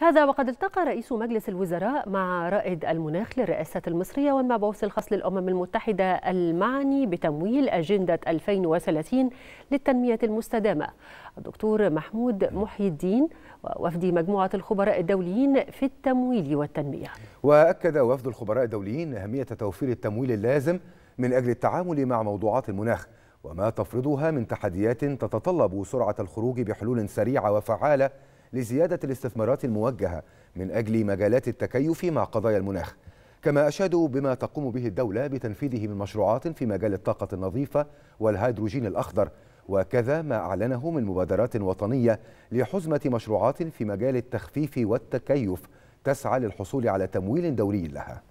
هذا وقد التقى رئيس مجلس الوزراء مع رائد المناخ للرئاسة المصرية والمبعوث الخاص للأمم المتحدة المعني بتمويل أجندة 2030 للتنمية المستدامة الدكتور محمود محي الدين ووفد مجموعة الخبراء الدوليين في التمويل والتنمية وأكد وفد الخبراء الدوليين أهمية توفير التمويل اللازم من أجل التعامل مع موضوعات المناخ وما تفرضها من تحديات تتطلب سرعة الخروج بحلول سريعة وفعالة لزيادة الاستثمارات الموجهة من أجل مجالات التكيف مع قضايا المناخ كما أشادوا بما تقوم به الدولة بتنفيذه من مشروعات في مجال الطاقة النظيفة والهيدروجين الأخضر وكذا ما أعلنه من مبادرات وطنية لحزمة مشروعات في مجال التخفيف والتكيف تسعى للحصول على تمويل دولي لها